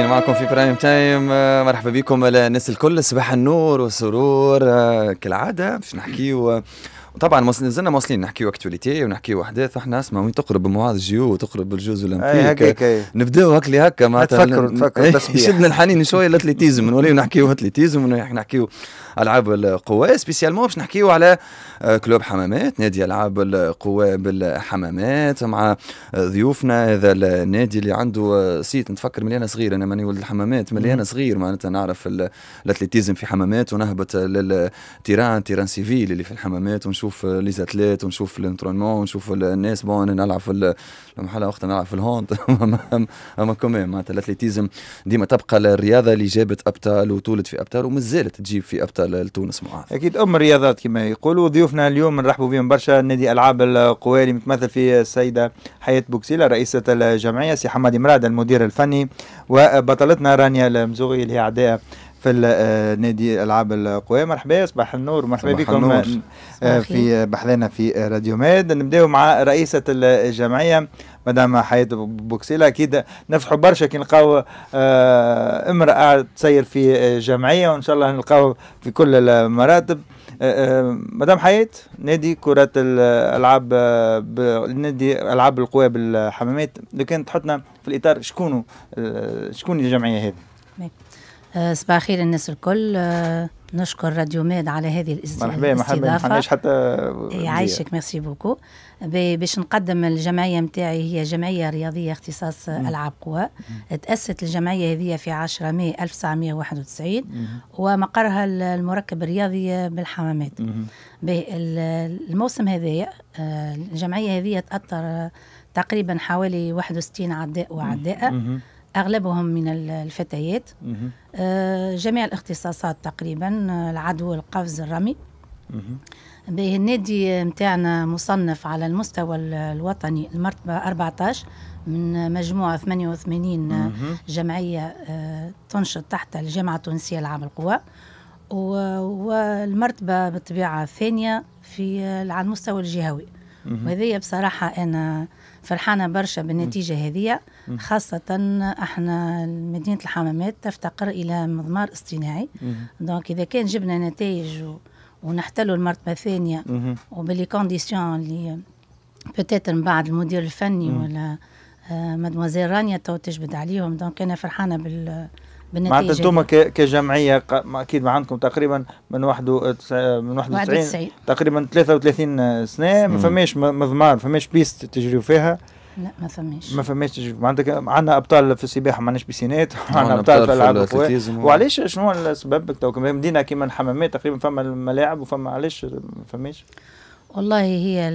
معكم في برايم آه، تايم مرحبا بكم الناس الكل صباح النور والسرور آه، كالعاده باش نحكيو طبعا مازلنا مواصلين نحكيو اكتواليتي ونحكيو احداث احنا اسمع وين تقرب معاذ الجيو وتقرب الجوز الاولمبيك نبداو هكلي هكا معناتها تفكروا إيه، تفكروا شدنا الحنين شويه للاتليتيزم نوليو نحكيو اتليتيزم نحكيو العاب القوى سبيسيالمون باش نحكيو على آه، كلوب حمامات نادي العاب القوى بالحمامات مع آه، ضيوفنا هذا النادي اللي عنده سيت آه، نتفكر مليانه صغير انا ماني ولد الحمامات مليانه صغير معناتها نعرف الاتليتيزم في حمامات ونهبط للتيران تيران سيفيل اللي في الحمامات ونشوف ونشوف لي زاتليت ونشوف الانترونمون ونشوف الناس بون انا نلعب في المحله وقتها نلعب في الهونت اما كومي معناتها الاتليتيزم ديما تبقى الرياضه اللي جابت ابطال وطولت في ابطال وما زالت تجيب في ابطال تونس معاها اكيد ام الرياضات كما يقولوا ضيوفنا اليوم نرحبوا بهم برشا نادي العاب اللي متمثل في السيده حياه بوكسيلا رئيسه الجمعيه سي حمادي مراد المدير الفني وبطلتنا رانيا المزوغي اللي هي اعداء في آه، نادي العاب القوى مرحبا صباح النور مرحبا بكم آه، في بحثنا في راديو ماد نبداو مع رئيسه الجمعيه مدام حياة بوكسيلا اكيد نفرحوا برشا كي نلقاو آه، امراه تسير في جمعيه وان شاء الله نلقاو في كل المراتب مدام حياة نادي كرة الألعاب نادي ألعاب القوى بالحمامات لو كان تحطنا في الإطار شكون شكون الجمعية هذه آه، صباح الخير الناس الكل آه، نشكر راديو ماد على هذه الاستضافه مرحبا محمد حناش حتى يعيشك ميرسي بوكو باش نقدم الجمعيه نتاعي هي جمعيه رياضيه اختصاص مم. العاب قوى تاسست الجمعيه هذه في 10 ماي 1991 ومقرها المركب الرياضي بالحمامات الموسم هذايا آه، الجمعيه هذه تاثر تقريبا حوالي 61 عداء وعداءه اغلبهم من الفتيات آه، جميع الاختصاصات تقريبا آه، العدو القفز الرمي به النادي نتاعنا مصنف على المستوى الوطني المرتبة 14 من مجموعة 88 آه، جمعية تنشط تحت الجامعة التونسية لعب القوى والمرتبة بالطبيعة الثانية في على المستوى الجهوي وهذه بصراحة أنا فرحانة برشا بالنتيجة هذه خاصة احنا مدينة الحمامات تفتقر إلى مضمار اصطناعي دونك إذا كان جبنا نتائج و... ونحتلوا المرتبة الثانية وباللي كونديسيون اللي بوتيتر من بعد المدير الفني ولا آه، مادموزيل رانيا تو تجبد عليهم دونك انا فرحانه بال بالنتيجه معناتها انتم كجمعيه اكيد ما عندكم تقريبا من واحد من 91 تقريبا 33 سنه ما فماش مضمار ما فماش بيست تجريوا فيها لا ما فماش ما فماش عندك عندنا ابطال في السباحه ما عندناش بيسينات عندنا ابطال في العاب القوى وعلاش شنو السبب تو مدينه كيما الحمامات تقريبا فما الملاعب وفما علاش ما فماش والله هي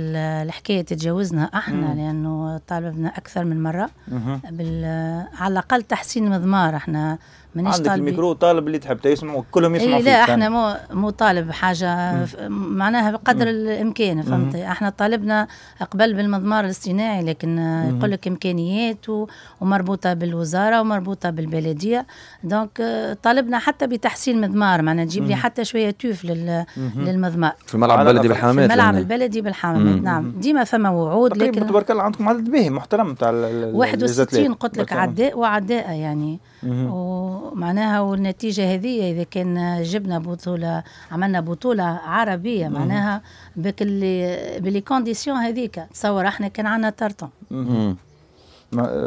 الحكايه تتجاوزنا احنا مم. لانه طالبنا اكثر من مره بال... على الاقل تحسين مضمار احنا مانيش عندك الميكرو طالب اللي تحب يسمعوا كلهم يسمعوا إيه لا احنا مو مو طالب حاجه مم. معناها بقدر مم. الامكان فهمت احنا طالبنا قبل بالمضمار الاصطناعي لكن يقول لك امكانيات و... ومربوطه بالوزاره ومربوطه بالبلديه دونك آه، طالبنا حتى بتحسين مضمار معناها تجيب لي حتى شويه توف لل... للمضمار في الملعب يعني. البلدي بالحمامات في الملعب البلدي بالحمامات نعم ديما فما وعود لكن تبارك الله عندكم عدد باهي محترم تاع 61 قلت لك عداء وعداء يعني ومعناها والنتيجه هذه اذا كان جبنا بطوله عملنا بطوله عربيه معناها بك اللي بلي كونديسيون هذيك تصور احنا كان عندنا ترتون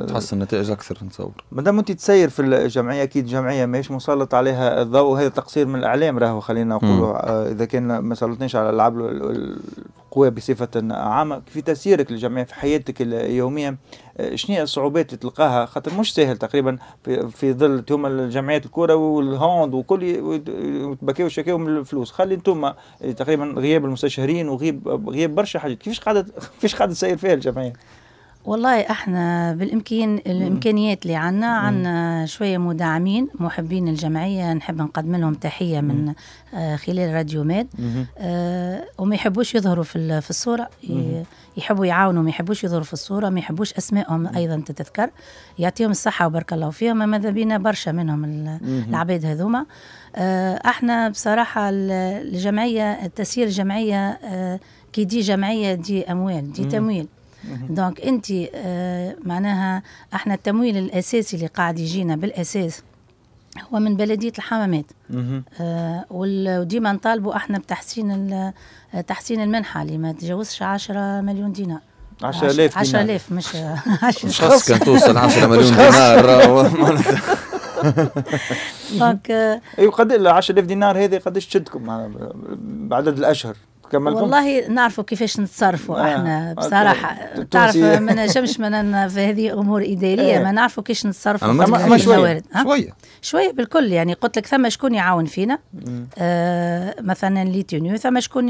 تحسن النتائج اكثر نتصور ما دام انت تسير في الجمعيه اكيد الجمعيه ماهيش مسلط عليها الضوء هذا تقصير من الاعلام راهو خلينا نقولوا اذا كان ما سلطناش على الالعاب القوى بصفة عامة في تسييرك للجمعية في حياتك اليومية آه، شنو الصعوبات اللي تلقاها خاطر مش سهل تقريبا في, في ظل انتم الجمعيات الكرة والهوند وكل وتبكيو شكاو من الفلوس خلي انتم آه، تقريبا غياب المستشارين وغياب غياب برشا حاجات كيفاش قاعدة كيفاش قاعدة تسير فيها الجمعية؟ والله احنا بالامكان الامكانيات اللي عندنا عندنا شويه مدعمين محبين الجمعيه نحب نقدم لهم تحيه من آه، خلال راديو ماد آه، وما يحبوش يظهروا في في الصوره يحبوا يعاونوا ما يحبوش يظهروا في الصوره ما يحبوش اسمائهم ايضا تتذكر يعطيهم الصحه وبارك الله فيهم ماذا بينا برشا منهم العباد هذوما آه، احنا بصراحه الجمعيه تسيير الجمعيه كي دي جمعيه دي اموال دي تمويل دونك انت آه، معناها احنا التمويل الاساسي اللي قاعد يجينا بالاساس هو من بلديه الحمامات آه وديما نطالبوا احنا بتحسين آه، تحسين المنحه اللي ما تجاوزش 10 مليون دينار 10000 10000 مش 10 مش خاص كان توصل 10 مليون دينار دونك اي قد 10000 دينار هذه قداش تشدكم بعدد الاشهر كملتم؟ والله نعرفوا كيفاش نتصرفوا آه. احنا بصراحه تعرف ما نجمش ما في هذه امور اداريه آه. ما نعرفوا كيفاش نتصرفوا ما شويه شويه شويه بالكل يعني قلت لك ثم شكون يعاون فينا آه مثلا تونيو ثم شكون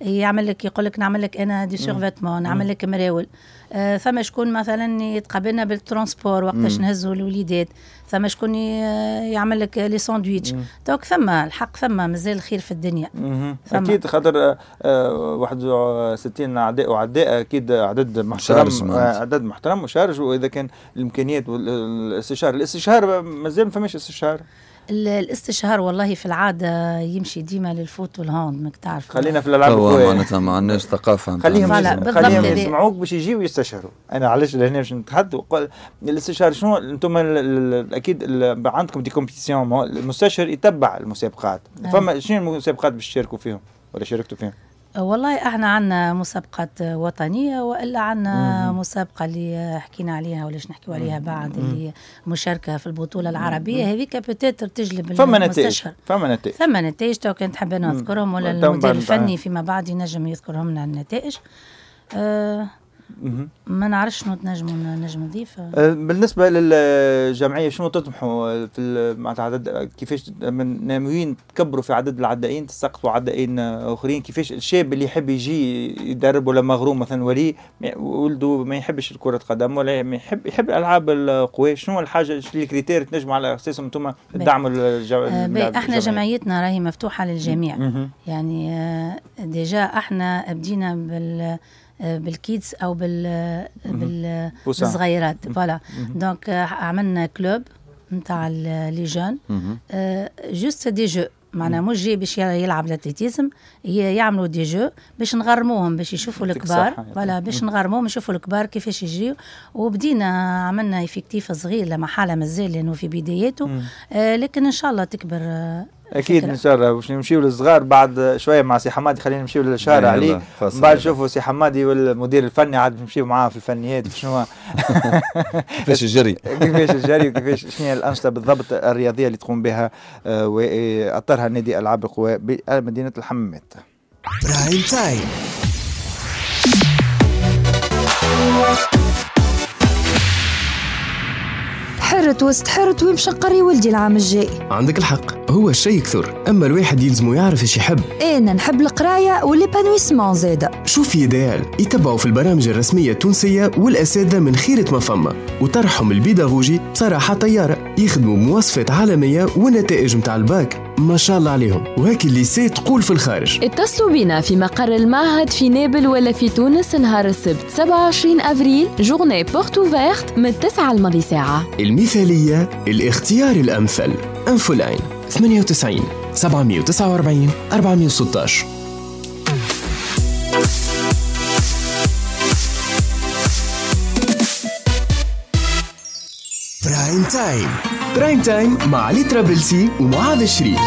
يعمل لك يقول لك نعمل لك انا دي سيرفيتمون نعمل لك مراول آه ثم شكون مثلا يتقابلنا بالترونسبور وقتاش نهزوا الوليدات فما شكون يعمل لك لي ساندويتش دونك فما الحق فما مازال خير في الدنيا اكيد خاطر 61 آه، آه، عداء وعداء اكيد عدد محترم آه، عدد محترم وشارج واذا كان الامكانيات والاستشاره الاستشاره مازال ما فماش استشاره الاستشهار والله في العاده يمشي ديما للفوت والهوند ماك تعرف خلينا في الالعاب هو معناتها ما عندناش ثقافه خليهم خليهم يسمعوك باش يجيو يستشهروا انا علاش لهنا باش نتحدوا الاستشهار شنو انتم اكيد عندكم دي كومبيتيسيون المستشهر يتبع المسابقات فما شنو المسابقات باش تشاركوا فيهم ولا شاركتوا فيهم والله احنا عندنا مسابقات وطنيه والا عندنا مسابقه اللي حكينا عليها ولاش نحكيو عليها بعد اللي مشاركه في البطوله العربيه هذيك بتاتر تجلب فما نتائج فما نتائج فما نتائج تو كنت حابه نذكرهم ولا المدير الفني فيما بعد ينجم يذكرهم لنا النتائج آه ما نعرفش شنو تنجموا نجم نضيف أه، بالنسبه للجمعيه شنو تطمحوا في معناتها عدد كيفاش ناويين تكبروا في عدد العدائين تسقطوا عدائين اخرين كيفاش الشاب اللي يحب يجي يدرب ولا مغروم مثلا ولي ولده ما يحبش كره قدم ولا يحب يحب العاب القوى شنو الحاجه شنو الكريتير تنجموا على اساسهم انتم تدعموا الجمعيه أه، احنا جمعيتنا راهي مفتوحه للجميع يعني أه، ديجا احنا بدينا بال آه، بالكيدز او بال آه، آه، بالصغيرات فوالا دونك عملنا كلوب نتاع لي جون جوست دي جو معناها مش جاي باش يلعب لاتليتيزم يعملوا دي جو باش نغرموهم باش يشوفوا الكبار فوالا باش نغرموهم يشوفوا الكبار كيفاش يجيو وبدينا عملنا افكتيف صغير لما حاله مازال لانه في بداياته لكن ان شاء الله تكبر اكيد ان شاء الله باش نمشيو للصغار بعد شويه مع سي حمادي خلينا نمشيو للشارع عليه بعد نشوفوا سي حمادي والمدير الفني عاد نمشيو معاه في الفنيات شنو كيفاش الجري كيفاش الجري وكيفاش شنو الانشطه بالضبط الرياضيه اللي تقوم بها آه، واطرها نادي العاب القوى بمدينه الحمامات برايم تايم حرت واستحرت نقري ولدي العام الجاي عندك الحق هو الشيء يكثر اما الواحد يلزمو يعرف ايش يحب انا نحب القرايه والبانويسمون زيد شوفي يا ديال يتبعوا في البرامج الرسميه التونسيه والاساتذه من خيره ما فما وطرحهم البيداغوجي بصراحه طياره يخدموا مواصفات عالميه ونتائج متاع الباك ما شاء الله عليهم وهيك الليسي تقول في الخارج اتصلوا بنا في مقر المعهد في نابل ولا في تونس نهار السبت 27 أفريل جورني بورت اوفيرت من 9 الماضي ساعة المثالية الاختيار الأمثل أنفولاين 98 749 416 برايم تايم برايم تايم مع علي ترابلسي ومعاذ الشريف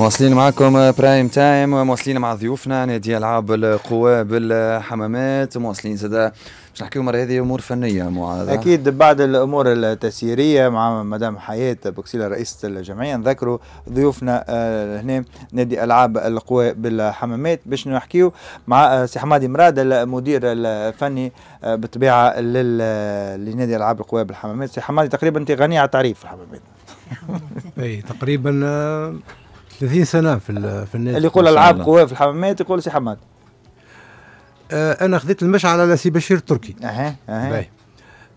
مواصلين معكم برايم تايم مواصلين مع ضيوفنا نادي العاب القوى بالحمامات مواصلين زاد باش نحكيو مرة هذه أمور فنية معاذ أكيد بعد الأمور التسييرية مع مدام حياة بوكسيلا رئيسة الجمعية نذكروا ضيوفنا آه، هنا نادي ألعاب القوى بالحمامات باش نحكيو مع آه، سي حمادي مراد المدير الفني آه، بالطبيعة لنادي ألعاب القوى بالحمامات سي حمادي تقريبا أنت غني على تعريف الحمامات اي تقريبا 30 سنه في في النادي اللي يقول العاب قوى في الحمامات يقول سي حمادي آه، انا خذيت المشعل على سي بشير التركي اها اها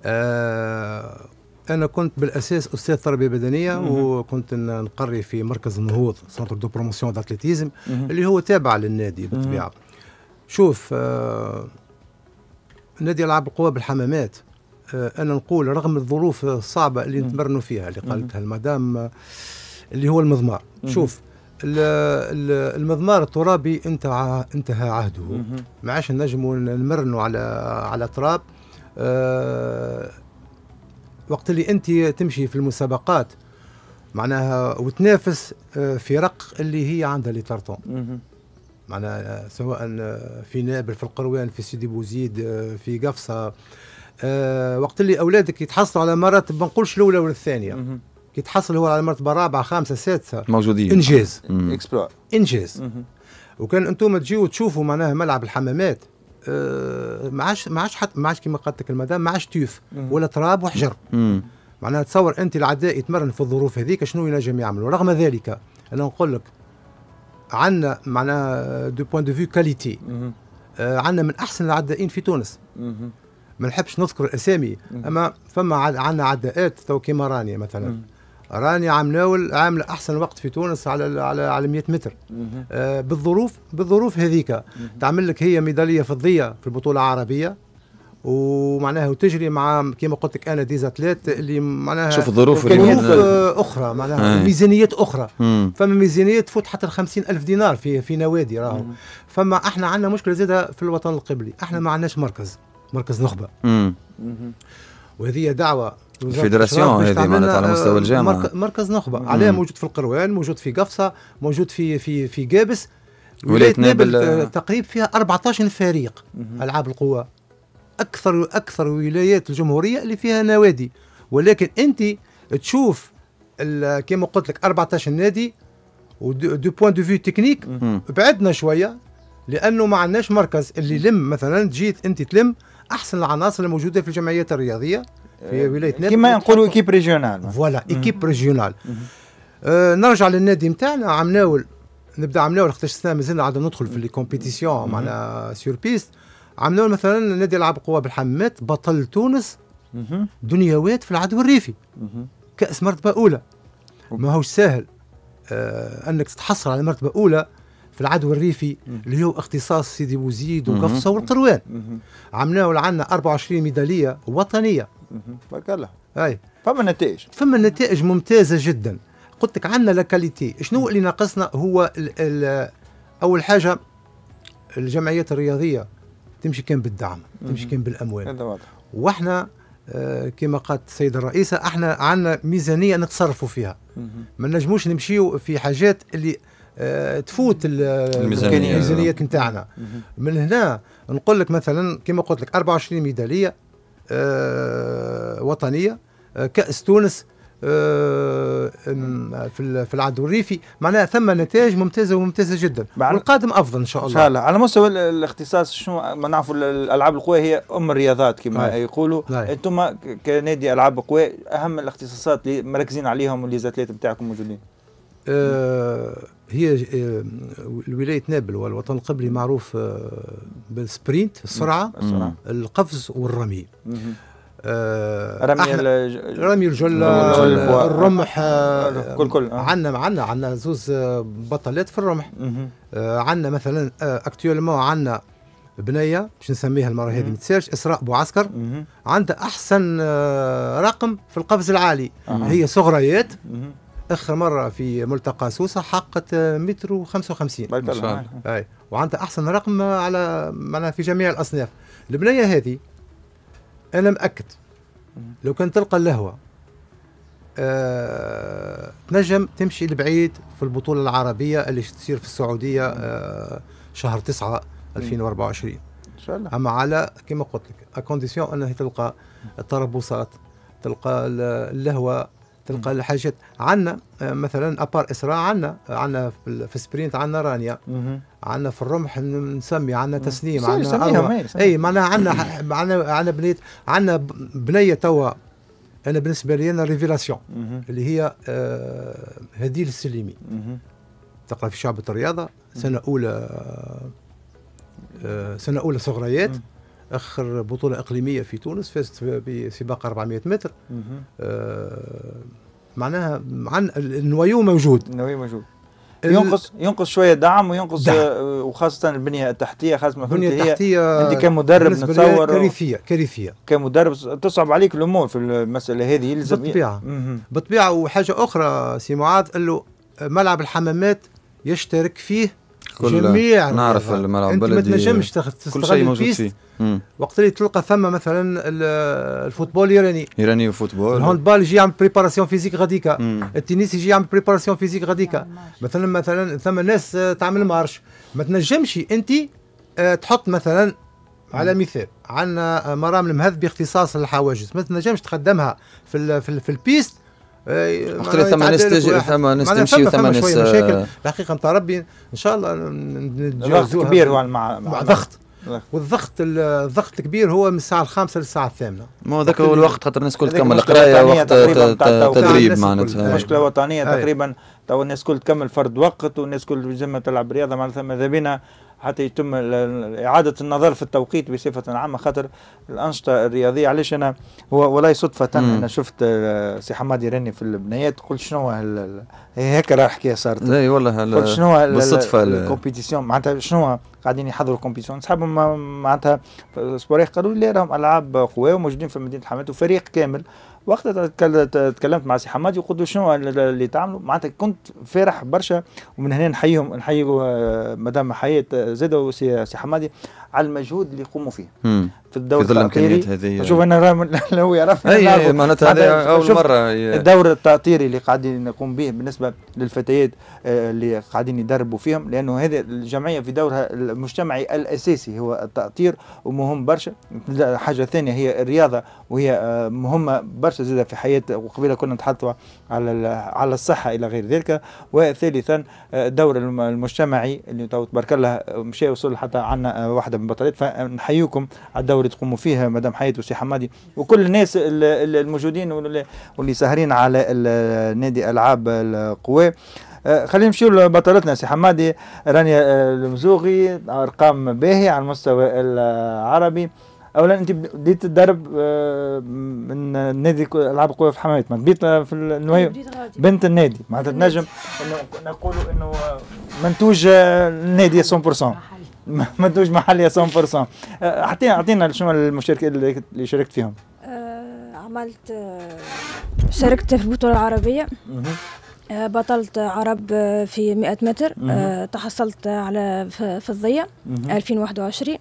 آه، انا كنت بالاساس استاذ تربيه بدنيه مه. وكنت نقري في مركز النهوض سنتر دو بروموسيون داتليتيزم اللي هو تابع للنادي بالطبيعه شوف آه نادي العاب القوى بالحمامات آه انا نقول رغم الظروف الصعبه اللي نتمرنوا فيها اللي قالتها المدام آه، اللي هو المضمار شوف المضمار الترابي انتهى انتهى عهده ما عادش نجموا نمرنوا على على تراب آه، وقت اللي انت تمشي في المسابقات معناها وتنافس آه، فرق اللي هي عندها لي طارطون معناها آه، سواء في نابل في القروان في سيدي بوزيد في قفصه وقت اللي اولادك يتحصلوا على مراتب ما نقولش الاولى ولا الثانيه كي تحصل هو على مرتبه رابعه خامسه سادسه موجودين انجاز اكسبلور انجاز وكان انتم تجيو تشوفوا معناها ملعب الحمامات آه ما عادش ما عادش حتى ما عادش كيما قالت لك المدام ما عادش تيف ولا تراب وحجر معناها تصور انت العداء يتمرن في الظروف هذيك شنو ينجم يعملوا رغم ذلك انا نقول لك عندنا معناها دو بوان دو فيو كاليتي آه عندنا من احسن العدائين في تونس ما نحبش نذكر الاسامي اما فما عندنا عداءات تو كيما رانيا مثلا راني عم ناول عامل احسن وقت في تونس على على على 100 متر آه بالظروف بالظروف هذيك تعمل لك هي ميداليه فضيه في البطوله العربيه ومعناها وتجري مع كما قلت لك انا ديزاتليت اللي معناها شوف الظروف اللي آه، اخرى معناها ميزانيات اخرى فما ميزانيات تفوت حتى ال ألف دينار في في نوادي راهو فما احنا عندنا مشكله زادها في الوطن القبلي احنا ما عندناش مركز مركز نخبه وهذه دعوه الفيدراسيون هذه معناتها على مستوى آه، الجامعه مركز نخبه عليه موجود في القروان موجود في قفصه موجود في في في قابس ولايه نابل آه، آه. تقريب فيها 14 فريق العاب القوى اكثر اكثر ولايات الجمهوريه اللي فيها نوادي ولكن انت تشوف كما قلت لك 14 نادي ودو بوان دو فيو تكنيك بعدنا شويه لانه ما عندناش مركز اللي لم مثلا جيت انت تلم احسن العناصر الموجوده في الجمعيات الرياضيه في ولايه نادي كما نقولوا ايكيب ريجيونال فوالا ايكيب ريجيونال نرجع للنادي نتاعنا عم ناول نبدا عم ناول خاطر السنه مازلنا عاد ندخل في لي كومبيتيسيون معناها سور بيست عم ناول مثلا النادي يلعب قوه بالحمامات بطل تونس دنيوات في العدو الريفي كاس مرتبه اولى ماهوش ساهل آه انك تتحصل على مرتبه اولى في العدو الريفي اللي هو اختصاص سيدي بوزيد وقفصه والقروان ناول عندنا 24 ميداليه وطنيه بارك الله اي فما نتائج فما نتائج ممتازه جدا قلت لك عندنا لاكاليتي شنو اللي ناقصنا هو الـ الـ اول حاجه الجمعيات الرياضيه تمشي كان بالدعم تمشي كان بالاموال هذا واضح واحنا آه، كما قالت السيده الرئيسه احنا عندنا ميزانيه نتصرفوا فيها ما نجموش نمشيو في حاجات اللي آه تفوت الميزانيات نتاعنا من هنا نقول لك مثلا كما قلت لك 24 ميداليه آه، وطنيه آه، كاس تونس آه، في العدو الريفي معناها ثم نتائج ممتازه وممتازه جدا والقادم افضل ان شاء الله ان شاء الله على مستوى الاختصاص شنو ما نعرفوا الالعاب القوى هي ام الرياضات كما نعم. يقولوا نعم. انتم كنادي العاب قوى اهم الاختصاصات اللي مركزين عليهم واللي زاتليت نتاعكم موجودين أه هي آه، ولايه نابل والوطن القبلي معروف آه، بالسبرينت السرعه القفز والرمي آه، رمي رمي الجله الرمح كل كل عندنا عندنا عندنا زوز بطلات في الرمح عندنا مثلا آه عندنا بنيه باش نسميها المره هذه ما تسيرش اسراء بوعسكر عندها احسن رقم في القفز العالي هي صغريات اخر مره في ملتقى سوسه حقت متر و55 ما شاء الله اي وعندها احسن رقم على معناها في جميع الاصناف البنيه هذه انا مأكد لو كان تلقى اللهوه أه تنجم تمشي لبعيد في البطوله العربيه اللي تصير في السعوديه أه شهر 9 2024 ان شاء الله اما على كما قلت لك اكونديسيون انها تلقى التربوصات تلقى اللهوه تلقى الحاجات عندنا آه، مثلا ابار اسراء عندنا آه، عندنا في السبرينت عندنا رانيا عندنا في الرمح نسمي عندنا تسليم عندنا اي معناها عندنا عندنا عندنا بنيت عندنا بنيه توا انا بالنسبه لي انا ريفيلاسيون اللي هي آه هديل السليمي تقرا في شعبة الرياضه سنه اولى آه سنه اولى صغريات اخر بطوله اقليميه في تونس فازت بسباق 400 متر آه معناها عن النوايو موجود النوايو موجود ينقص ينقص شويه دعم وينقص دعم. آه، وخاصه البنيه التحتيه خاصه البنيه التحتيه انت كمدرب نتصور كارثيه كارثيه كمدرب تصعب عليك الامور في المساله هذه يلزم بالطبيعه بالطبيعه وحاجه اخرى سي معاذ قال له آه، ملعب الحمامات يشترك فيه كل جميع نعرف الملعب انت ما تنجمش كل شيء موجود فيه وقت اللي تلقى ثم مثلا الفوتبول الايراني ايراني وفوتبول الهاندبال يجي يعمل بريباراسيون فيزيك غاديكا التنس يجي يعمل بريباراسيون فيزيك غاديكا مثلا مثلا ثم ناس آه، تعمل مارش ما تنجمش انت آه، تحط مثلا على مثال عندنا آه، مرام المهذب باختصاص الحواجز ما تنجمش تقدمها في في, في البيست وقت اللي ثم ناس ثم ناس تمشي وثم ناس مشاكل الحقيقه نتاع ربي ان شاء الله نتجاوز كبير مع, مع, ضغط والضغط الضغط الكبير هو من الساعه الخامسه للساعه الثامنه ما هذاك هو الوقت خاطر الناس الكل تكمل قرايه وقت تدريب معناتها أيوة. مشكله وطنيه أيوة. تقريبا تو الناس الكل تكمل فرد وقت والناس الكل تلعب رياضه معناتها ماذا بينا حتى يتم إعادة النظر في التوقيت بصفة عامة خاطر الأنشطة الرياضية علاش أنا هو ولا صدفة أنا شفت آه، سي حمادي راني في البنايات قلت شنو هيك راه الحكاية صارت اي والله قلت شنو بالصدفة الكومبيتيسيون معناتها شنو قاعدين يحضروا كومبيتيسيون صحابهم معناتها سبوريخ قالوا لي راهم ألعاب قوية وموجودين في مدينة الحمامات وفريق كامل وقتها تكلمت مع سي حمادي وقلت له شنو اللي تعملوا معناتها كنت فرح برشا ومن هنا نحييهم نحيي آه، مدام حياة آه، زاد وسي حمادي على المجهود اللي يقوموا فيه مم. في الدور في ظل الامكانيات هذه شوف انا لو يعرف اي معناتها هذه اول مره الدور التاطيري اللي قاعدين نقوم به بالنسبه للفتيات آه، اللي قاعدين يدربوا فيهم لانه هذه الجمعيه في دورها المجتمعي الاساسي هو التاطير ومهم برشا حاجه ثانيه هي الرياضه وهي آه، مهمه برشا زاده في حياه وقبيله كنا نتحدثوا على على الصحه الى غير ذلك وثالثا آه، الدور المجتمعي اللي تبارك الله مشى وصل حتى عندنا واحده بطلات فنحييكم على الدور اللي تقوموا فيها مدام حياتي وسي حمادي وكل الناس الموجودين واللي ساهرين على نادي العاب القوى آه، خلينا نمشيو لبطلتنا سي حمادي رانيا آه، المزوغي ارقام باهيه على المستوى العربي اولا انت بديت تدرب آه، من نادي العاب القوى في حمايت ما بديت في النوايا بنت النادي معناتها تنجم نقولوا انه منتوج النادي 100% ما تدوش محل يا 100% أه، اعطينا اعطينا شنو المشاركين اللي شاركت فيهم أه، عملت أه، شاركت في البطوله العربيه بطلت عرب في 100 متر تحصلت على فضيه 2021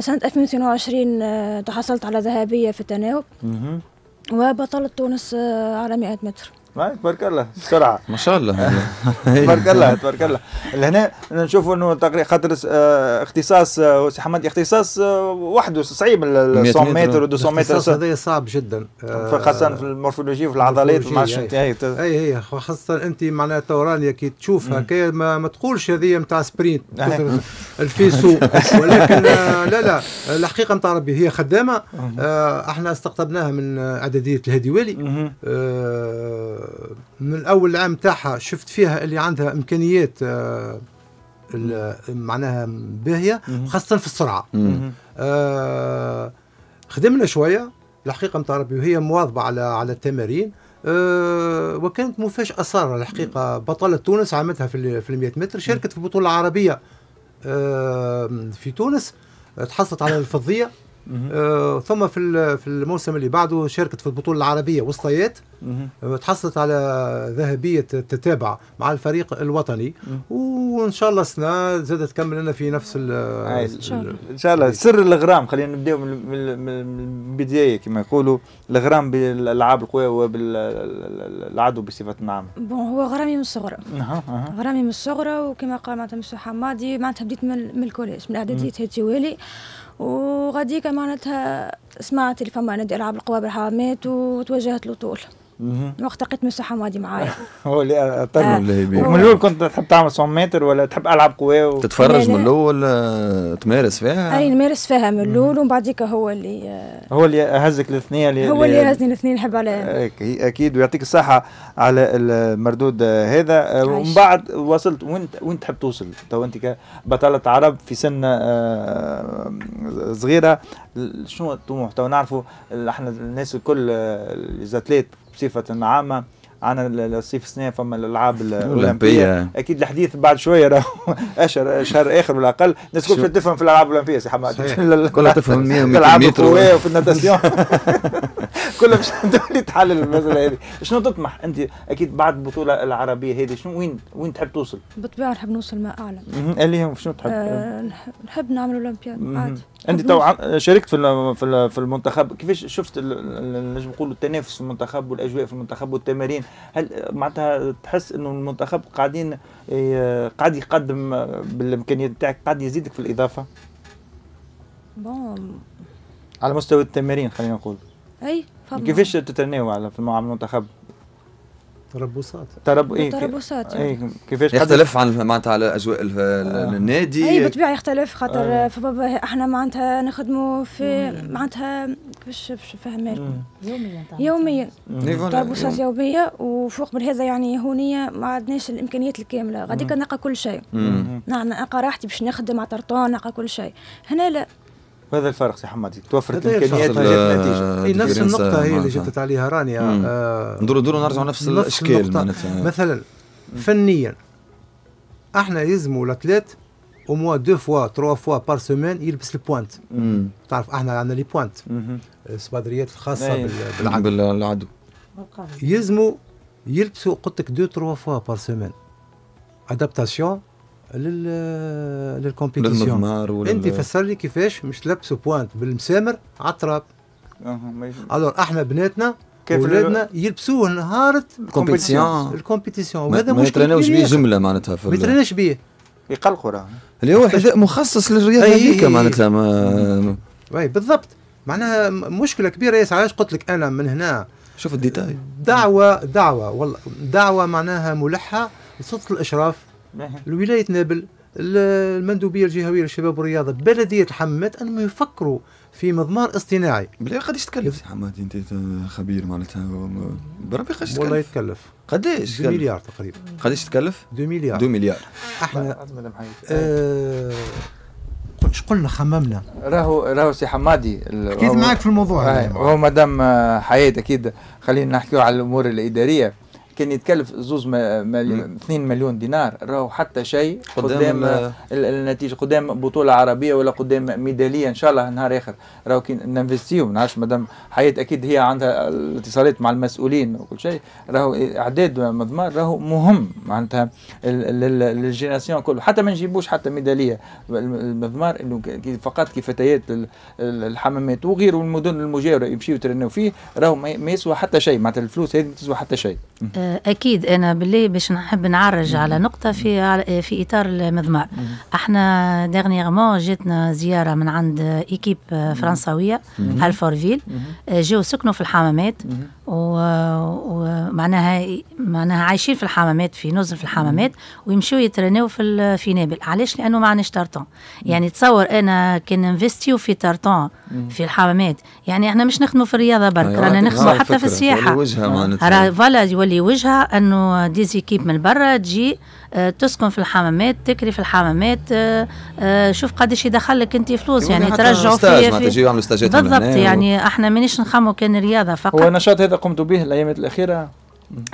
سنه 2022 تحصلت على ذهبيه في التناوب وبطلت تونس على 100 متر ما تبارك الله بسرعه ما شاء الله تبارك الله تبارك الله لهنا نشوفوا انه تقريبا خاطر آه، اختصاص آه، سي حمد اختصاص آه، وحده صعيب 100 متر 200 متر اختصاص هذا صعب جدا خاصه في المورفولوجي وفي العضلات ما يعني. اي اي خاصه انت معناها تورانيا كي تشوفها كي ما, ما تقولش هذه نتاع سبرينت الفيسو ولكن لا لا الحقيقه نتاع ربي هي خدامه احنا استقطبناها من اعداديه الهادي والي من الاول العام تاعها شفت فيها اللي عندها امكانيات آه، معناها باهيه خاصه في السرعه آه، خدمنا شويه الحقيقه نتاع ربي وهي مواظبه على على التمارين أه وكانت مفاجاه ساره الحقيقه بطله تونس عامتها في في ال 100 متر شاركت في البطوله العربيه أه في تونس تحصلت على الفضيه آه ثم في في الموسم اللي بعده شاركت في البطوله العربيه وسطيات آه، تحصلت على ذهبيه التتابع مع الفريق الوطني وان شاء الله السنه زاد تكمل لنا في نفس ال ان شاء الله سر الغرام خلينا نبداو من البدايه كما يقولوا الغرام بالالعاب القوى وبالعدو بصفه عامه بون هو غرامي من الصغرى غرامي من الصغرى وكما قال معناتها مسيو حمادي معناتها بديت من الكوليج من الاعداديه هاتي والي وغادي معناتها سمعت اللي فما نادي العاب القوى بالحامات وتوجهت له طول وقت لقيت مساحه مادي معايا هو اللي اضطر من الاول كنت تحب تعمل 100 متر ولا تحب العب قوه تتفرج من الاول تمارس فيها اي نمارس فيها من الاول ومن بعديك هو اللي هو اللي هزك الاثنين اللي هو اللي هزني الاثنين نحب على اكيد ويعطيك الصحه على المردود هذا ومن بعد وصلت وين وين تحب توصل تو انت كبطله عرب في سن آه، صغيره شنو الطموح تو نعرفوا احنا الناس الكل الزاتليت آه، بصفه عامه عن صيف السنة فما الالعاب الاولمبيه اكيد الحديث بعد شويه راه اشهر شهر اخر ولا اقل الناس تفهم في الالعاب الاولمبيه سي حماد كلها تفهم 100 متر في الناتاسيون كلها مش تولي تحلل المساله هذه شنو تطمح انت اكيد بعد البطوله العربيه هذه شنو وين وين تحب توصل بالطبيعه نحب نوصل ما اعلى اللي هم شنو تحب آه، نحب نعمل اولمبياد عادي انت تو شاركت في في المنتخب كيفاش شفت نجم نقولوا التنافس في المنتخب والاجواء في المنتخب والتمارين هل معناتها تحس انه المنتخب قاعدين آه، قاعد يقدم بالامكانيات نتاعك قاعد يزيدك في الاضافه بون على مستوى التمارين خلينا نقول اي يعني فما كيفاش في المعامل المنتخب؟ تربصات ترب ايه تربصات ايه يعني. كيفاش يختلف عن معناتها على اجواء آه. النادي اي بالطبيعه يختلف خاطر آه. احنا معناتها نخدموا في معناتها كيفاش باش نفهمها لكم يوميا يوميا تربصات يوميه وفوق من هذا يعني هونيه ما عندناش الامكانيات الكامله غاديك نلقى كل شيء نلقى نعم، راحتي باش نخدم على طرطون نلقى كل شيء هنا لا وهذا الفرق سي حمادي توفرت الامكانيات وجات النتيجه آه، إيه، نفس آه، النقطه هي اللي جبت عليها رانيا ندور آه، ندور نرجعوا نفس الاشكال مثلا فنيا احنا يلزموا لاتليت او موا دو فوا تروا فوا بار سومين يلبس البوانت تعرف احنا عندنا لي بوانت السبادريات الخاصه بالعدو يلزموا يلبسوا قلت لك دو تروا فوا بار سومين ادابتاسيون لل للكومبيتيسيون للمضمار انت فسر لي كيفاش مش لبسوا بوانت بالمسامر على التراب الور احنا بناتنا ولادنا يلبسوه نهار الكومبيتيسيون الكومبيتيسيون وهذا مشكل ما يترناوش بيه جمله معناتها ما يترناش بيه يقلقوا راه اللي هو حذاء مخصص للرياضه هذيك معناتها ما اي بالضبط معناها مشكله كبيره ياسر علاش قلت لك انا من هنا شوف الديتاي دعوه دعوه والله دعوه معناها ملحه لسلطه الاشراف الولايه نابل المندوبيه الجهويه للشباب والرياضه بلديه الحمامات انهم يفكروا في مضمار اصطناعي بلا قداش تكلف حمادي انت خبير معناتها بربي قداش تكلف والله يتكلف قداش 2 مليار تقريبا قداش تكلف 2 مليار 2 مليار احنا آه ايش قلنا خممنا راهو راهو سي حمادي اكيد معك في الموضوع هو مدام حياة اكيد خلينا نحكيو على الامور الاداريه كان يتكلف زوز مليون 2 مليون دينار راهو حتى شيء قدام, النتيجه قدام بطوله عربيه ولا قدام ميداليه ان شاء الله نهار اخر راهو كي ننفستيو ما نعرفش مادام حياه اكيد هي عندها الاتصالات مع المسؤولين وكل شيء راهو اعداد مضمار راهو مهم معناتها للجينيراسيون كله حتى ما نجيبوش حتى ميداليه المضمار انه فقط كي فتيات الحمامات وغيره المدن المجاوره يمشيوا يترنوا فيه راهو ما يسوى حتى شيء معناتها الفلوس هذه ما تسوى حتى شيء آه، اكيد انا باللي باش نحب نعرج على نقطه في في اطار المضمار احنا ديرنييرمون جاتنا زياره من عند ايكيب فرنساويه الفورفيل آه، جاو سكنوا في الحمامات ومعناها معناها عايشين في الحمامات في نزل في الحمامات ويمشيو يترناو في في نابل علاش لانه ما عندناش تارتون يعني تصور انا كان انفستيو في تارتون في الحمامات يعني احنا مش نخدموا في الرياضه برك آه، رانا نخدموا حتى في السياحه فوالا تولي وجهها انه ديزيكيب من برا تجي آه، تسكن في الحمامات تكري في الحمامات آه، آه، شوف قداش يدخل لك انت فلوس يعني ترجعوا فيها في بالضبط يعني احنا مانيش نخمو كان رياضه فقط هو النشاط هذا قمتوا به الايام الاخيره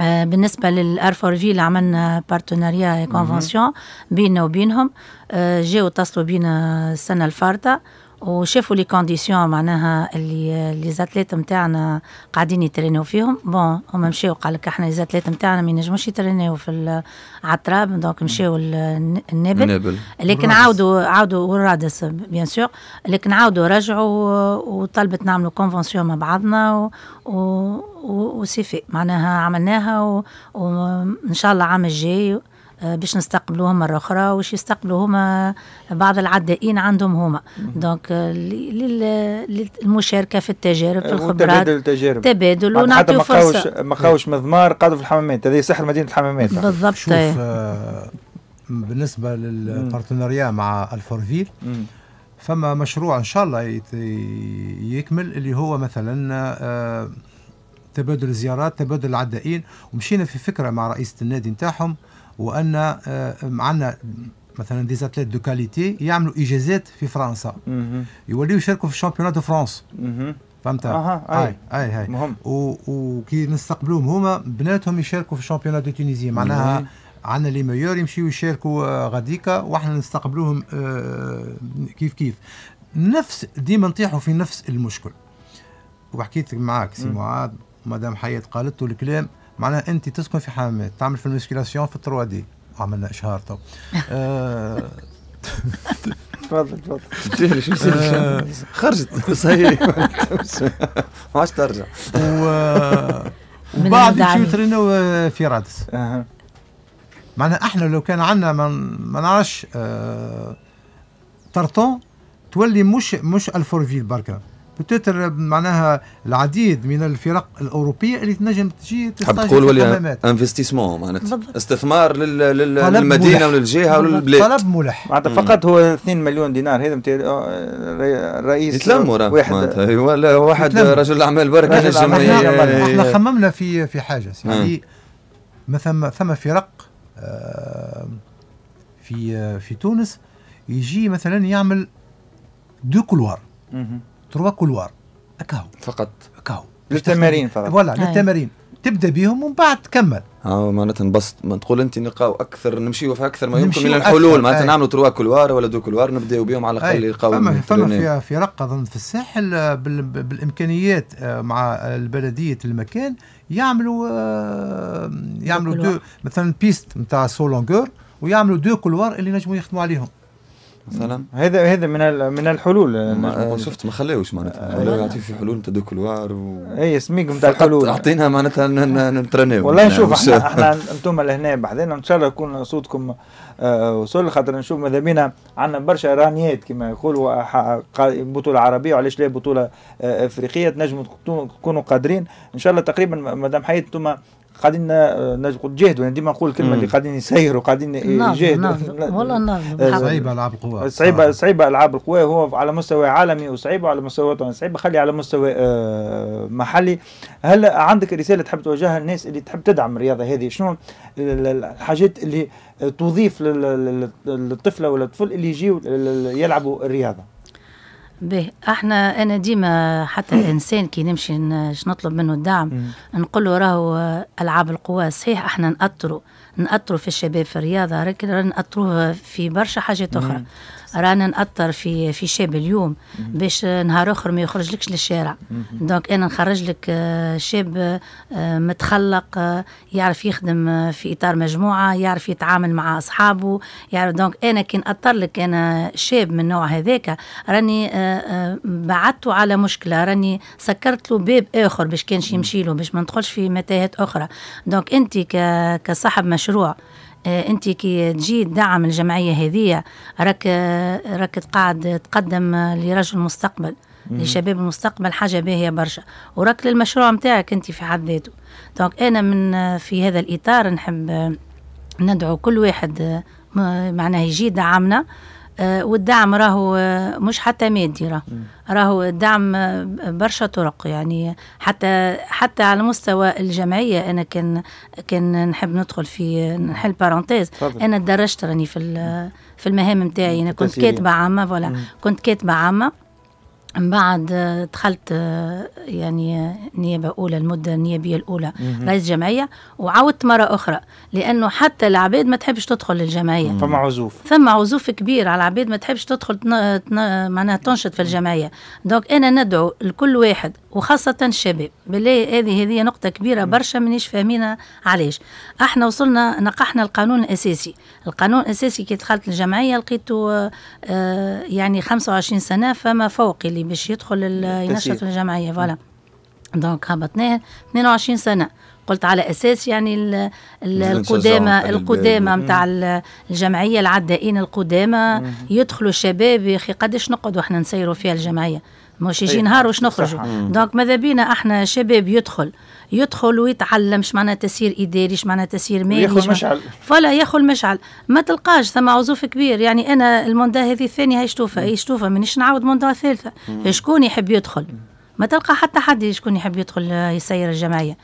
بالنسبه للارفور فيل عملنا بارتناريا كونفونسيون بيننا وبينهم جاوا اتصلوا بينا السنه الفارطه وشافوا لي كونديسيون معناها اللي لي زاتليت نتاعنا قاعدين يترينيو فيهم بون هما مشاو قال لك احنا لي زاتليت نتاعنا ما ينجموش يترينيو في على التراب دونك مشاو النابل لكن عاودوا عاودوا والرادس بيان سور لكن عاودوا رجعوا وطلبت نعملوا كونفونسيون مع بعضنا و, و وسيفي معناها عملناها وان شاء الله العام الجاي آه، باش نستقبلوهم مره اخرى واش يستقبلوا هما بعض العدائين عندهم هما دونك آه، للمشاركه في التجارب في الخبرات تبادل التجارب تبادل ونعطيو فرصه ما خاوش مضمار قاعدوا في الحمامات هذه سحر مدينه الحمامات بالضبط شوف آه، بالنسبه للبارتنريا مع الفورفيل فما مشروع ان شاء الله يكمل اللي هو مثلا تبادل الزيارات تبادل العدائين ومشينا في فكره مع رئيسه النادي نتاعهم وان معنا آه، مثلا دي زاتليت دو كاليتي يعملوا اجازات في فرنسا يوليو يشاركوا في الشامبيونات دو فرنسا فهمت اها اي اي اي مهم وكي نستقبلوهم هما بناتهم يشاركوا في الشامبيونات دو تونيزي معناها عندنا لي ميور يمشيو يشاركوا آه، غاديكا واحنا نستقبلوهم آه، كيف كيف نفس ديما نطيحوا في نفس المشكل وحكيت معاك سي معاذ مدام حياة قالت الكلام معناها انت تسكن في حمامات تعمل في الميسكيلاسيون في 3 دي عملنا اشهار تو آه، تفضل تفضل آه، خرجت صحيح ما عادش ترجع وبعد مشيو ترينو في رادس معناها احنا لو كان عندنا ما نعرفش آه، ترطون تولي مش مش الفورفيل بركه بتتر معناها العديد من الفرق الاوروبيه اللي تنجم تجي تحب تقول ولا انفستيسمون معناتها استثمار لل... لل... للمدينه ملح. وللجهه وللبلاد طلب ملح معناتها فقط هو 2 مليون دينار هذا متي... آه، رئيس يتلموا واحد ولا أيوة، واحد رجل اعمال بركه نجم احنا خممنا في في حاجه يعني ما ثم ثم فرق آه، في في تونس يجي مثلا يعمل دو كولوار تروا كولوار اكاهو فقط اكاهو للتمارين فقط فوالا للتمارين تبدا بهم ومن بعد تكمل اه معناتها نبسط ما تقول انت نلقاو اكثر نمشيو في اكثر ما يمكن من الحلول معناتها نعملوا تروا كولوار ولا دو كولوار نبداو بهم على الاقل يلقاو فما, فما في في رقه اظن في الساحل آه، بالامكانيات آه، مع البلديه المكان يعملوا آه، يعملوا دو مثلا بيست نتاع سو لونغور ويعملوا دو كولوار اللي نجموا يخدموا عليهم مثلا هذا هذا من من الحلول ما آه، شفت ما خلاوش معناتها ولاو آه، في حلول نتاع دوك الوار و... اي سميك نتاع الحلول اعطينا معناتها نترناو والله نشوف نعم، احنا احنا انتم لهنا بعدين ان شاء الله يكون صوتكم آه، وصل خاطر نشوف ماذا بينا عندنا برشا رانيات كما يقولوا بطوله عربيه وعلاش لا بطوله افريقيه تنجموا تكونوا قادرين ان شاء الله تقريبا مدام حيت انتم قاعدين آه، نجهد يعني ديما نقول الكلمه اللي قاعدين يسيروا قاعدين نعم، يجهدوا نعم. والله نعم آه، صعيبه العاب القوى صعيبه صعيبه العاب القوى هو على مستوى عالمي وصعيبه على مستوى وطني صعيبه خلي على مستوى آه، محلي هل عندك رساله تحب توجهها للناس اللي تحب تدعم الرياضه هذه شنو الحاجات اللي تضيف للطفله ولا الطفل اللي يجيو يلعبوا الرياضه به احنا انا ديما حتى الانسان كي نمشي نطلب منه الدعم نقول له راهو العاب القوى صحيح احنا ناثروا ناثروا في الشباب في الرياضه لكن نأطروه في برشا حاجات اخرى رانا نأطر في في شاب اليوم باش نهار اخر ما يخرجلكش للشارع دونك انا نخرج لك آه، شاب آه، متخلق آه، يعرف يخدم في اطار مجموعه يعرف يتعامل مع اصحابه يعرف دونك انا كي نأطر لك انا شاب من نوع هذاك راني بعدته على مشكله راني سكرت له باب اخر باش كانش يمشي له باش ما ندخلش في متاهات اخرى دونك انت كصاحب مشروع آه، انت كي تجي تدعم الجمعيه هذه راك آه، راك قاعد تقدم لرجل المستقبل لشباب المستقبل حاجه باهيه برشا وراك للمشروع نتاعك انت في حد ذاته دونك انا من آه، في هذا الاطار نحب ندعو كل واحد معناه يجي يدعمنا آه، والدعم راهو آه، مش حتى مادي راهو راهو الدعم آه، برشا طرق يعني حتى حتى على مستوى الجمعيه انا كان كان نحب ندخل في نحل بارونتيز انا درجت راني في في المهام نتاعي انا كنت كاتبه عامه فوالا كنت كاتبه عامه من بعد آه، دخلت آه، يعني آه، نيابة أولى المدة النيابية الأولى مم. رئيس جمعية وعاودت مرة أخرى لأنه حتى العباد ما تحبش تدخل الجمعية فما عزوف فما عزوف كبير على العباد ما تحبش تدخل معناها تنشط في الجمعية دونك أنا ندعو لكل واحد وخاصة الشباب بالله هذه هذه نقطة كبيرة برشا مانيش فاهمينها علاش احنا وصلنا نقحنا القانون الأساسي القانون الأساسي كي دخلت الجمعية لقيته آه يعني 25 سنة فما فوق اللي باش يدخل ينشط الجمعية فوالا دونك هبطناه 22 سنة قلت على اساس يعني القدامى القدامى نتاع الجمعيه العدائين القدامى يدخلوا الشباب يا اخي قداش نقعدوا احنا نسيروا فيها الجمعيه مش يجي إيه، نهار وش نخرجوا دونك ماذا بينا احنا شباب يدخل يدخل ويتعلم معنى تسير تسيير اداري معنى تسير تسيير مالي ياخذ مشعل فلا ياخذ مشعل ما تلقاش ثم عزوف كبير يعني انا الموندا هذه الثانيه هي شتوفه هي شتوفه مانيش نعاود موندا ثالثه شكون يحب يدخل ما تلقى حتى حد شكون يحب يدخل يسير آه، الجمعيه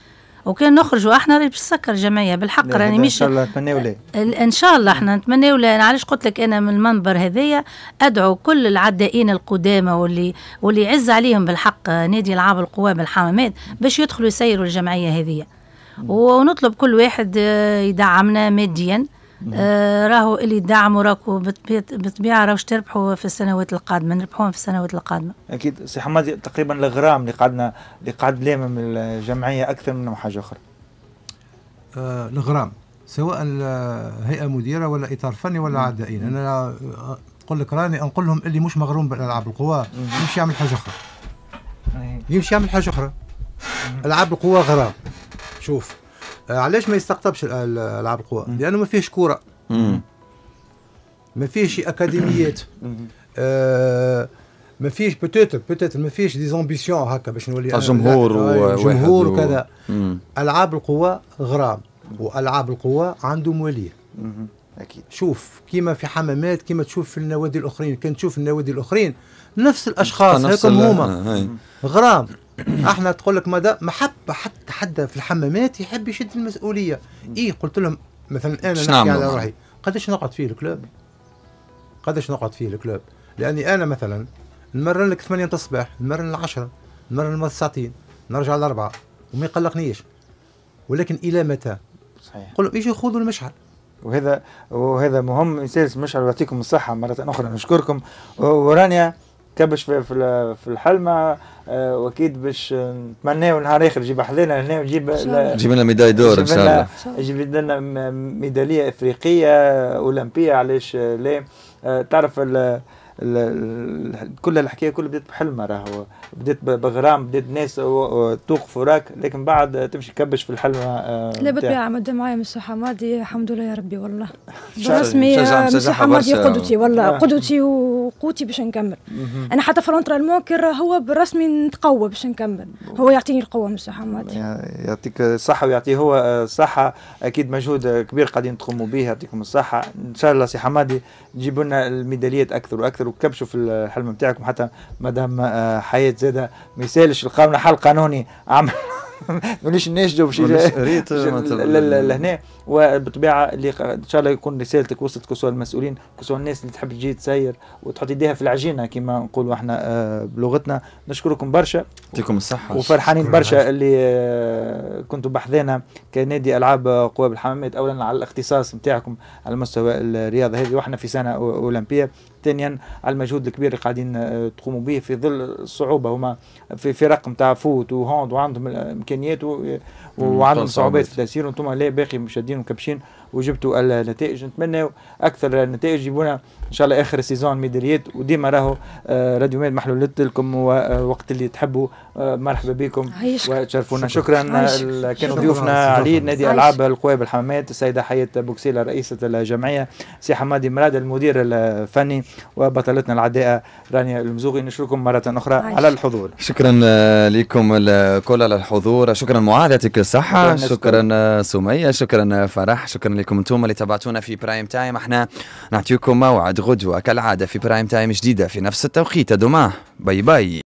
وكان نخرجوا احنا راهي باش تسكر الجمعيه بالحق راني يعني مش ان شاء الله نتمناو ان شاء الله احنا نتمناو انا علاش قلت لك انا من المنبر هذايا ادعو كل العدائين القدامى واللي واللي يعز عليهم بالحق نادي العاب القوى بالحمامات باش يدخلوا يسيروا الجمعيه هذه ونطلب كل واحد آه، يدعمنا ماديا آه، راهو اللي دعموا راكو بالطبيعه راهو تربحوا في السنوات القادمه نربحوهم في السنوات القادمه اكيد سي حمادي تقريبا الغرام اللي قعدنا اللي قعد لامه من الجمعيه اكثر من حاجه اخرى آه الغرام سواء هيئه مديره ولا اطار فني ولا عدائين انا نقول آه، لك راني نقول لهم اللي مش مغروم بالالعاب القوى يمشي يعمل حاجه اخرى يمشي يعمل حاجه اخرى العاب القوى غرام شوف آه، علاش ما يستقطبش العاب القوى لانه ما فيهش كوره ما فيهش اكاديميات آه، ما فيش بوتيتر بوتيتر ما فيش دي زامبيسيون هكا باش نولي آه، جمهور جمهور وكذا العاب القوى غرام والعاب القوى عنده موليه اكيد شوف كيما في حمامات كيما تشوف في النوادي الاخرين كان تشوف النوادي الاخرين نفس الاشخاص هكا هما غرام احنا تقول لك ما محبه حتى حد في الحمامات يحب يشد المسؤوليه اي قلت لهم مثلا انا نحكي على روحي قداش نقعد فيه الكلوب قداش نقعد فيه الكلوب لاني انا مثلا نمرن لك 8 الصباح نمرن 10 نمرن ساعتين نرجع 4 وما يقلقنيش ولكن الى متى صحيح قل يجي خذوا المشعل وهذا وهذا مهم سيرس مشعل يعطيكم الصحه مره اخرى نشكركم ورانيا كبش في, في الحلمه آه، واكيد باش نتمناو نهار اخر يجيب حذانا هنا ويجيب يجيب لنا ميداي دور ان شاء الله يجيب لنا ميداليه افريقيه اولمبيه علاش لا آه، تعرف ال ال كل الحكايه كل بدات بحلمه راهو بديت بغرام بديت ناس توقف وراك لكن بعد تمشي تكبش في الحلمه آه، لا بطبيعة مدى معايا مش حمادي الحمد لله يا ربي والله برسمي مش حمادي قدوتي والله آه. قدوتي وقوتي باش نكمل انا حتى في الموكر هو برسمي نتقوى باش نكمل هو يعطيني القوه مش حمادي يعطيك الصحه ويعطيه هو الصحه آه، اكيد مجهود كبير قاعدين تقوموا به يعطيكم الصحه ان شاء الله سي حمادي تجيبوا لنا الميداليات اكثر واكثر وكبشوا في الحلم نتاعكم حتى مدام حياه زيدا ما يسالش القانون نوني عمل مانيش ناشده باش ريت لهنا وبالطبيعه اللي ان شاء الله يكون رسالتك وصلت كسوى المسؤولين كسوى الناس اللي تحب تجي تسير وتحط يديها في العجينه كما نقولوا احنا آه، بلغتنا نشكركم برشا يعطيكم الصحه وفرحانين برشا اللي آه، كنتوا بحذانا كنادي العاب قوى بالحمامات اولا على الاختصاص نتاعكم على مستوى الرياضه هذه واحنا في سنه اولمبيه ثانيا على المجهود الكبير اللي قاعدين آه، تقوموا به في ظل الصعوبه هما في فرق نتاع فوت وهوند وعندهم امكانيات وعدم صعوبات التاثير وانتم عليه باقي مشادين وكبشين وجبتوا النتائج نتمنى اكثر نتائج يجيبونا ان شاء الله اخر سيزون ميداليات وديما راهو آه، راديو ميد محلول لكم ووقت آه، اللي تحبوا آه، مرحبا بكم وتشرفونا شكرا, شكرا. كانوا ضيوفنا علي نادي العاب القواب الحمامات السيده حياه بوكسيلا رئيسه الجمعيه سي حمادي مراد المدير الفني وبطلتنا العداء رانيا المزوغي نشكركم مره اخرى عايش. على الحضور شكرا لكم الكل على الحضور شكرا معاذتك الصحه شكرا سميه شكرا فرح شكرا لكم انتم اللي تابعتونا في برايم تايم احنا نعطيكم موعد غدوه كالعاده في برايم تايم جديده في نفس التوقيت دوما باي باي